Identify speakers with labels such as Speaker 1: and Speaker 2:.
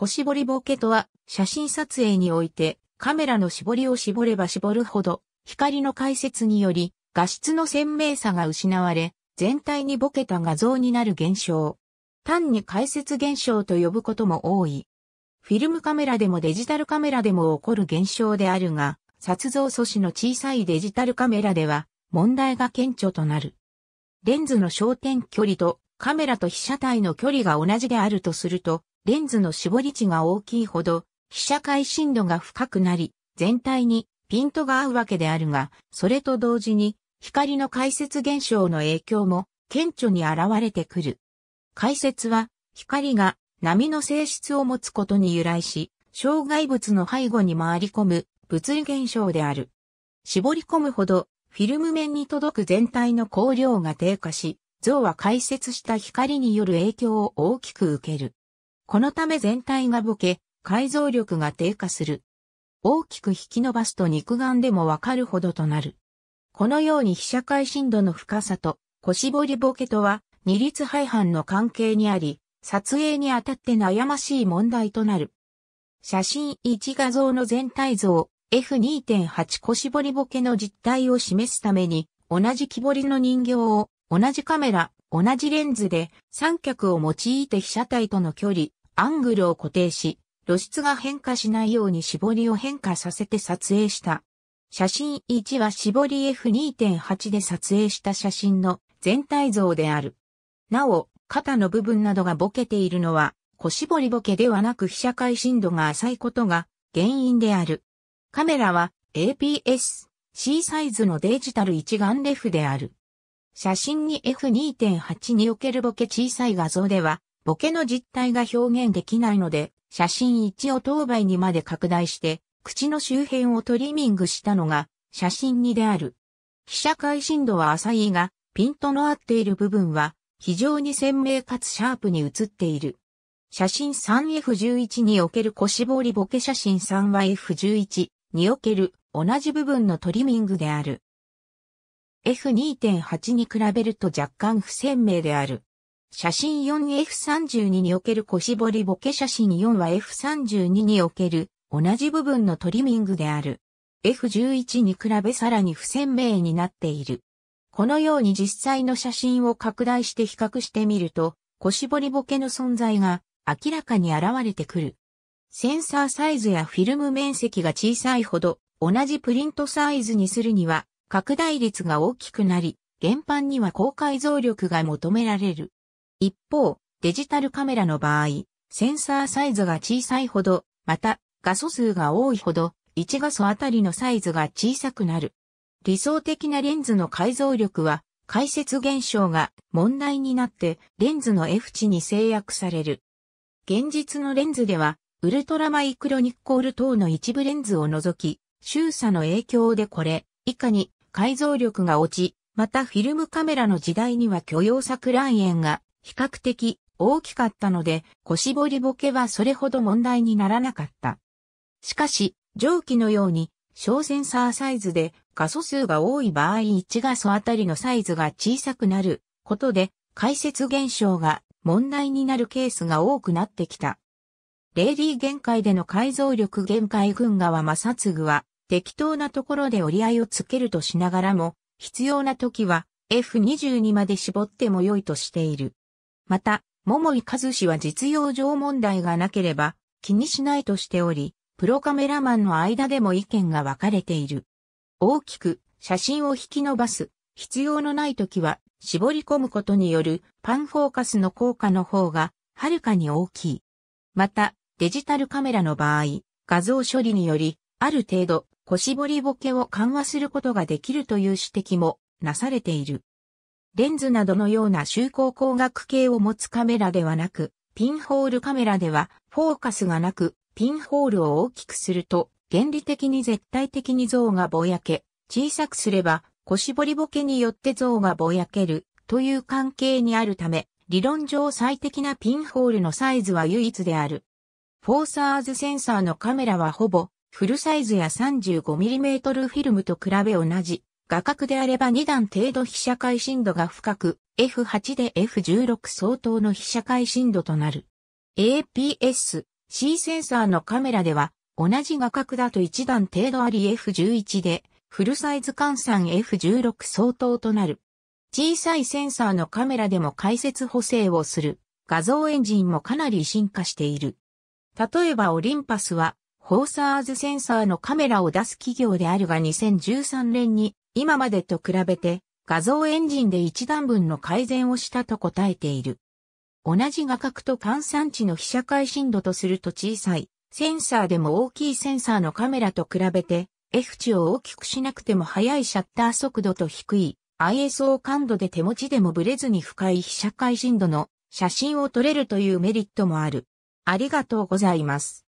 Speaker 1: 小絞りボケとは、写真撮影において、カメラの絞りを絞れば絞るほど、光の解説により、画質の鮮明さが失われ、全体にボケた画像になる現象。単に解説現象と呼ぶことも多い。フィルムカメラでもデジタルカメラでも起こる現象であるが、撮像素子の小さいデジタルカメラでは問題が顕著となる。レンズの焦点距離とカメラと被写体の距離が同じであるとすると、レンズの絞り値が大きいほど、被写界深度が深くなり、全体にピントが合うわけであるが、それと同時に、光の解説現象の影響も顕著に現れてくる。解説は、光が波の性質を持つことに由来し、障害物の背後に回り込む物理現象である。絞り込むほど、フィルム面に届く全体の光量が低下し、像は解説した光による影響を大きく受ける。このため全体がボケ、解像力が低下する。大きく引き伸ばすと肉眼でもわかるほどとなる。このように被写界深度の深さと腰彫りボケとは二律背反の関係にあり、撮影にあたって悩ましい問題となる。写真1画像の全体像 F2.8 腰彫りボケの実態を示すために、同じ木彫りの人形を同じカメラ、同じレンズで三脚を用いて被写体との距離、アングルを固定し、露出が変化しないように絞りを変化させて撮影した。写真1は絞り F2.8 で撮影した写真の全体像である。なお、肩の部分などがボケているのは、小絞りボケではなく被写界深度が浅いことが原因である。カメラは APS-C サイズのデジタル一眼レフである。写真に F2.8 におけるボケ小さい画像では、ボケの実態が表現できないので、写真1を当倍にまで拡大して、口の周辺をトリミングしたのが、写真2である。被写界深度は浅いが、ピントの合っている部分は、非常に鮮明かつシャープに写っている。写真 3F11 における腰りボケ写真 3YF11 における同じ部分のトリミングである。F2.8 に比べると若干不鮮明である。写真 4F32 における腰彫ボケ写真4は F32 における同じ部分のトリミングである。F11 に比べさらに不鮮明になっている。このように実際の写真を拡大して比較してみると、腰彫ボケの存在が明らかに現れてくる。センサーサイズやフィルム面積が小さいほど、同じプリントサイズにするには、拡大率が大きくなり、原版には高解像力が求められる。一方、デジタルカメラの場合、センサーサイズが小さいほど、また、画素数が多いほど、1画素あたりのサイズが小さくなる。理想的なレンズの解像力は、解説現象が問題になって、レンズの F 値に制約される。現実のレンズでは、ウルトラマイクロニッコール等の一部レンズを除き、周差の影響でこれ、以下に解像力が落ち、またフィルムカメラの時代には許容作乱円が比較的大きかったので、腰りボケはそれほど問題にならなかった。しかし、蒸気のように、小センサーサイズで画素数が多い場合1画素あたりのサイズが小さくなることで、解説現象が問題になるケースが多くなってきた。レイリー限界での解像力限界群側擦具は、適当なところで折り合いをつけるとしながらも、必要な時は F22 まで絞っても良いとしている。また、桃井和氏は実用上問題がなければ気にしないとしており、プロカメラマンの間でも意見が分かれている。大きく写真を引き伸ばす、必要のない時は絞り込むことによるパンフォーカスの効果の方がはるかに大きい。また、デジタルカメラの場合、画像処理により、ある程度、小絞りボケを緩和することができるという指摘もなされている。レンズなどのような周光光学系を持つカメラではなく、ピンホールカメラではフォーカスがなく、ピンホールを大きくすると、原理的に絶対的に像がぼやけ、小さくすれば、腰彫りボケによって像がぼやけるという関係にあるため、理論上最適なピンホールのサイズは唯一である。フォーサーズセンサーのカメラはほぼフルサイズや 35mm フィルムと比べ同じ画角であれば2段程度被写界深度が深く、F8 で F16 相当の被写界深度となる。APS、C センサーのカメラでは、同じ画角だと1段程度あり F11 で、フルサイズ換算 F16 相当となる。小さいセンサーのカメラでも解説補正をする画像エンジンもかなり進化している。例えばオリンパスは、ホーサーズセンサーのカメラを出す企業であるが2013年に今までと比べて画像エンジンで一段分の改善をしたと答えている。同じ画角と換算値の被写界深度とすると小さい、センサーでも大きいセンサーのカメラと比べて、F 値を大きくしなくても速いシャッター速度と低い ISO 感度で手持ちでもブレずに深い被写界深度の写真を撮れるというメリットもある。ありがとうございます。